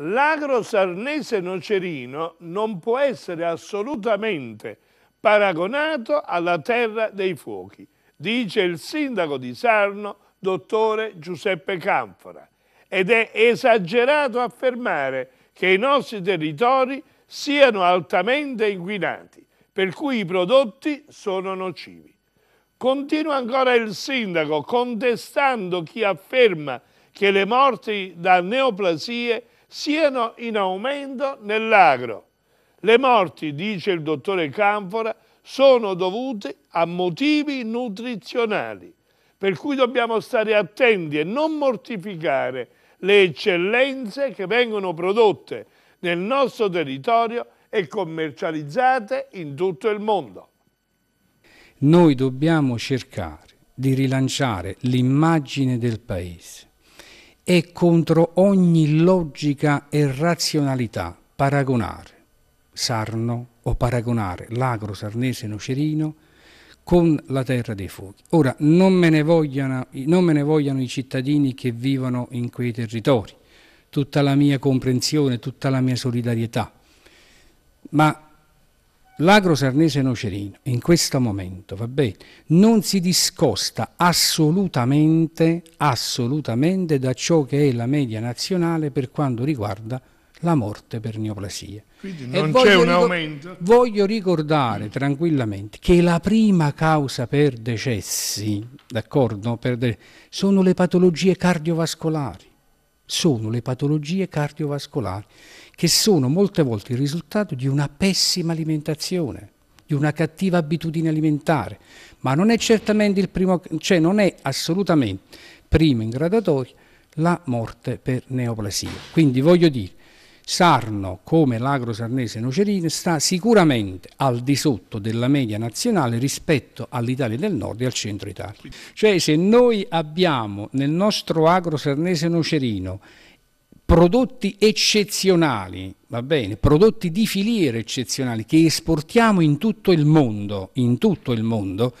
L'agro sarnese nocerino non può essere assolutamente paragonato alla terra dei fuochi, dice il sindaco di Sarno, dottore Giuseppe Canfora. Ed è esagerato affermare che i nostri territori siano altamente inquinati, per cui i prodotti sono nocivi. Continua ancora il sindaco contestando chi afferma che le morti da neoplasie siano in aumento nell'agro. Le morti, dice il dottore Canfora, sono dovute a motivi nutrizionali, per cui dobbiamo stare attenti e non mortificare le eccellenze che vengono prodotte nel nostro territorio e commercializzate in tutto il mondo. Noi dobbiamo cercare di rilanciare l'immagine del Paese è contro ogni logica e razionalità paragonare Sarno o paragonare l'agro sarnese nocerino con la terra dei fuochi. Ora, non me, ne vogliano, non me ne vogliano i cittadini che vivono in quei territori, tutta la mia comprensione, tutta la mia solidarietà, ma L'agro sarnese nocerino in questo momento, va bene, non si discosta assolutamente, assolutamente da ciò che è la media nazionale per quanto riguarda la morte per neoplasia. Quindi non c'è un aumento? Voglio ricordare tranquillamente che la prima causa per decessi, d'accordo, de sono le patologie cardiovascolari sono le patologie cardiovascolari, che sono molte volte il risultato di una pessima alimentazione, di una cattiva abitudine alimentare, ma non è certamente il primo, cioè non è assolutamente primo in gradatoria la morte per neoplasia. Quindi voglio dire, sarno come l'agro sarnese nocerino sta sicuramente al di sotto della media nazionale rispetto all'Italia del nord e al centro Italia. Cioè se noi abbiamo nel nostro agro sarnese nocerino prodotti eccezionali, va bene, prodotti di filiere eccezionali che esportiamo in tutto il mondo, in tutto il mondo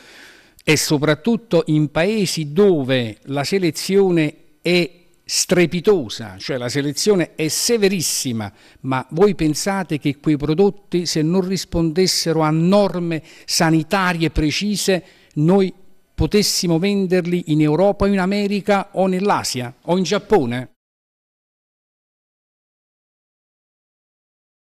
e soprattutto in paesi dove la selezione è strepitosa, cioè la selezione è severissima, ma voi pensate che quei prodotti se non rispondessero a norme sanitarie precise, noi potessimo venderli in Europa, in America o nell'Asia o in Giappone?